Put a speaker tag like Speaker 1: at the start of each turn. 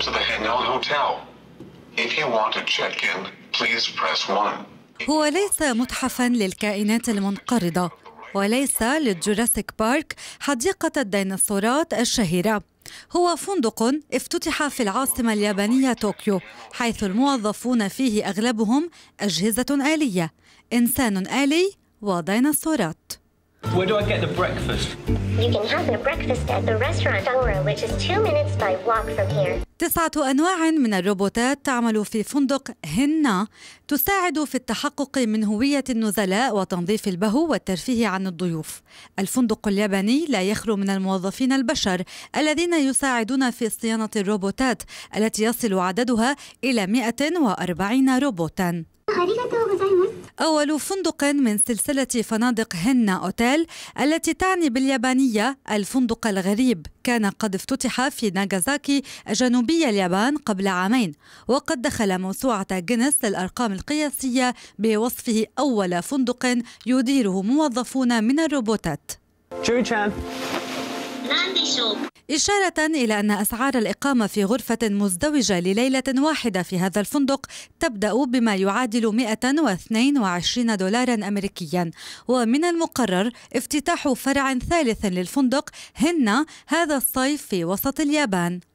Speaker 1: Welcome to the Hanel Hotel. If you want to check in, please press 1. هو ليس متحفا للكائنات المنقرضة وليس للجوراسيك بارك حديقة الديناصورات الشهيرة هو فندق افتتح في العاصمة اليابانية طوكيو حيث الموظفون فيه أغلبهم أجهزة آلية إنسان آلي وديناصورات Where do I get the breakfast? You can have breakfast at the restaurant Aura, which is two minutes by walk from here. تسعة أنواع من الروبوتات تعمل في فندق هنا تساعد في التحقق من هوية النزلاء وتنظيف البهو والترفيه عن الضيوف. الفندق الياباني لا يخلو من الموظفين البشر الذين يساعدون في صيانة الروبوتات التي يصل عددها إلى 140 روبوتاً. أول فندق من سلسلة فنادق هنا أوتيل التي تعني باليابانية الفندق الغريب كان قد افتتح في ناغازاكي جنوبي اليابان قبل عامين وقد دخل موسوعة جينيس للأرقام القياسية بوصفه أول فندق يديره موظفون من الروبوتات إشارة إلى أن أسعار الإقامة في غرفة مزدوجة لليلة واحدة في هذا الفندق تبدأ بما يعادل 122 دولارا أمريكيا ومن المقرر افتتاح فرع ثالث للفندق هن هذا الصيف في وسط اليابان